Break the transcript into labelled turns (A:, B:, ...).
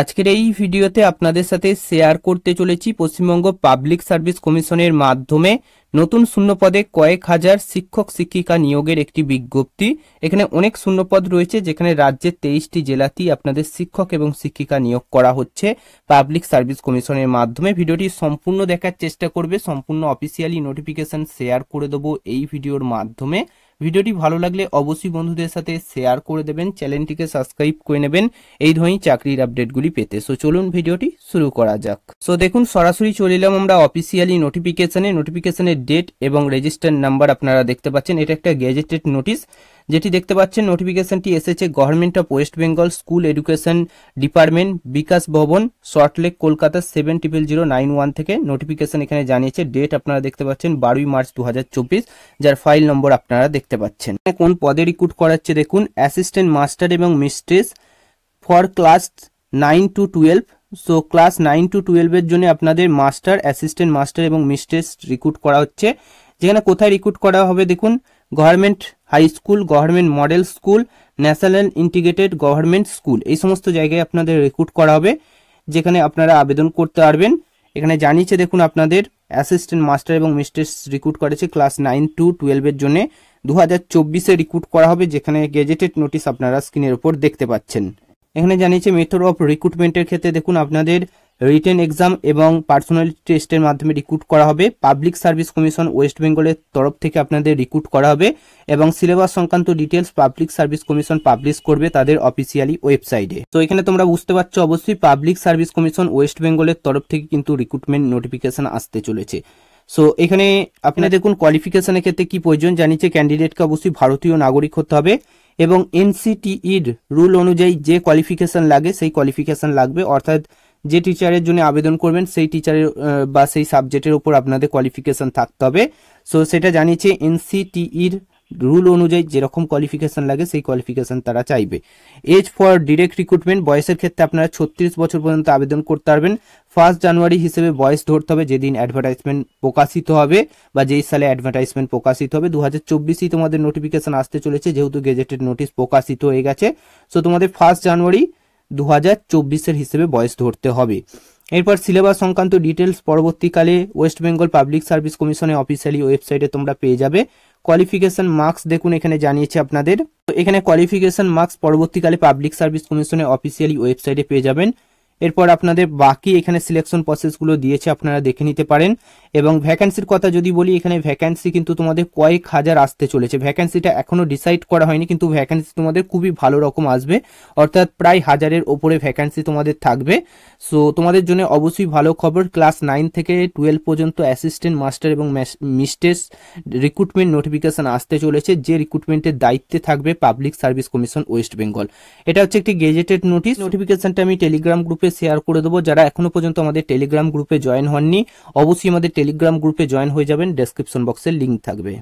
A: আজকের এই ভিডিওতে আপনাদের সাথে শেয়ার করতে চলেছি পশ্চিমবঙ্গ পাবলিক সার্ভিস কমিশনের মাধ্যমে নতুন শূন্যপদে কয়েক হাজার শিক্ষক শিক্ষিকা নিয়োগের একটি বিজ্ঞপ্তি এখানে অনেক শূন্যপদ রয়েছে যেখানে রাজ্যের তেইশটি জেলাতেই আপনাদের শিক্ষক এবং শিক্ষিকা নিয়োগ করা হচ্ছে পাবলিক সার্ভিস কমিশনের মাধ্যমে ভিডিওটি সম্পূর্ণ দেখার চেষ্টা করবে সম্পূর্ণ অফিসিয়ালি নোটিফিকেশন শেয়ার করে দেবো এই ভিডিওর মাধ্যমে ভিডিওটি ভালো লাগলে অবশ্যই বন্ধুদের সাথে শেয়ার করে দেবেন চ্যানেলটিকে সাবস্ক্রাইব করে নেবেন এই ধরনের চাকরির আপডেটগুলি পেতে সো চলুন ভিডিওটি শুরু করা যাক সো দেখুন সরাসরি চলে এলাম আমরা অফিসিয়ালি নোটিফিকেশানে নোটিফিকেশানের ডেট এবং রেজিস্টার নাম্বার আপনারা দেখতে পাচ্ছেন এটা একটা গ্যাজেটেড নোটিশ যেটি দেখতে পাচ্ছেন নোটিফিকেশনটি এসেছে government of West Bengal school education department Bikash Bhavan Salt Lake Kolkata seven triple zero nine one থেকে নোটিফিকেশন এখানে জানিয়েছে ডেট আপনারা দেখতে পাচ্ছেন বারোই মার্চ দু যার ফাইল নম্বর আপনারা দেখতে পাচ্ছেন কোন পদে রিক্রুট করাচ্ছে দেখুন অ্যাসিস্ট্যান্ট মাস্টার এবং mistress for class nine to twelve so class nine to টুয়েলভের জন্য আপনাদের মাস্টার অ্যাসিস্ট্যান্ট মাস্টার এবং মিস্ট্রেস রিক্রুট করা হচ্ছে যেখানে কোথায় রিক্রুট করা হবে দেখুন government high school government model school national integrated government school এই সমস্ত জায়গায় আপনাদের রিক্রুট করা হবে যেখানে আপনারা আবেদন করতে পারবেন এখানে জানিয়েছে দেখুন আপনাদের অ্যাসিস্ট্যান্ট মাস্টার এবং মিস্ট্রেস রিক্রুট করেছে ক্লাস নাইন টু টুয়েলভের জন্য দু হাজার চব্বিশে রিক্রুট করা হবে যেখানে গেজেটেড নোটিশ আপনারা স্ক্রিনের উপর দেখতে পাচ্ছেন এখানে জানিয়েছে মেথড অফ রিক্রুটমেন্টের ক্ষেত্রে দেখুন আপনাদের রিটেন এক্সাম এবং পার্সোনালিটি টেস্টের মাধ্যমে রিক্রুট করা হবে পাবলিক সার্ভিস কমিশন ওয়েস্ট বেঙ্গলের তরফ থেকে আপনাদের রিক্রুট করা হবে এবং সিলেবাস সংক্রান্ত details public service commission publish করবে তাদের অফিসিয়ালি ওয়েবসাইটে তো এখানে তোমরা বুঝতে পারছো অবশ্যই পাবলিক সার্ভিস কমিশন ওয়েস্ট বেঙ্গলের তরফ থেকে কিন্তু রিক্রুটমেন্ট নোটিফিকেশন আসতে চলেছে সো এখানে আপনারা দেখুন কোয়ালিফিকেশনের ক্ষেত্রে কি প্রয়োজন জানিয়েছে ক্যান্ডিডেটকে অবশ্যই ভারতীয় নাগরিক হতে হবে এবং এনসিটিইর রুল অনুযায়ী যে কোয়ালিফিকেশন লাগে সেই কোয়ালিফিকেশন লাগবে অর্থাৎ যে টিচারের জন্য আবেদন করবেন সেই টিচারের বা সেই সাবজেক্টের উপর আপনাদের কোয়ালিফিকেশান থাকতে হবে সো সেটা জানিয়েছে এনসিটিইর রুল অনুযায়ী যেরকম কোয়ালিফিকেশান লাগে সেই কোয়ালিফিকেশান তারা চাইবে এজ ফর ডিরেক্ট রিক্রুটমেন্ট বয়সের ক্ষেত্রে আপনারা ছত্রিশ বছর পর্যন্ত আবেদন করতে পারবেন ফার্স্ট জানুয়ারি হিসেবে বয়স ধরতে হবে যেদিন অ্যাডভার্টাইজমেন্ট প্রকাশিত হবে বা যেই সালে অ্যাডভার্টাইজমেন্ট প্রকাশিত হবে দু হাজার চব্বিশেই তোমাদের নোটিফিকেশান আসতে চলেছে যেহেতু গেজেটেড নোটিশ প্রকাশিত হয়ে গেছে সো তোমাদের ফার্স্ট জানুয়ারি দু হাজার চব্বিশের হিসেবে বয়স ধরতে হবে এরপর সিলেবাস সংক্রান্ত ডিটেলস পরবর্তীকালে ওয়েস্ট বেঙ্গল পাবলিক সার্ভিস কমিশনের অফিসিয়ালি ওয়েবসাইটে তোমরা পেয়ে যাবে কোয়ালিফিকেশন মার্কস দেখুন এখানে জানিয়েছে আপনাদের তো এখানে কোয়ালিফিকেশন মার্কস পরবর্তীকালে পাবলিক সার্ভিস কমিশনের অফিসিয়ালি ওয়েবসাইটে পেয়ে যাবেন এরপর আপনাদের বাকি এখানে সিলেকশন প্রসেসগুলো দিয়েছে আপনারা দেখে নিতে পারেন এবং ভ্যাকান্সির কথা যদি বলি এখানে ভ্যাকান্সি কিন্তু তোমাদের কয়েক হাজার আসতে চলেছে ভ্যাকান্সিটা এখনও ডিসাইড করা হয়নি কিন্তু ভ্যাকান্সি তোমাদের খুবই ভালো রকম আসবে অর্থাৎ প্রায় হাজারের ওপরে ভ্যাকান্সি তোমাদের থাকবে সো তোমাদের জন্য অবশ্যই ভালো খবর ক্লাস নাইন থেকে টুয়েলভ পর্যন্ত অ্যাসিস্ট্যান্ট মাস্টার এবং মিস্টেস রিক্রুটমেন্ট নোটিফিকেশান আসতে চলেছে যে রিক্রুটমেন্টের দায়িত্বে থাকবে public service commission West Bengal এটা হচ্ছে একটি গেজেটেড নোটিস নোটিফিকেশানটা আমি টেলিগ্রাম গ্রুপে গ্রুপে শেয়ার করে দেবো যারা এখনো পর্যন্ত আমাদের টেলিগ্রাম গ্রুপে জয়েন হননি অবশ্যই আমাদের টেলিগ্রাম গ্রুপে জয়েন হয়ে যাবেন ডেসক্রিপশন বক্সের লিঙ্ক থাকবে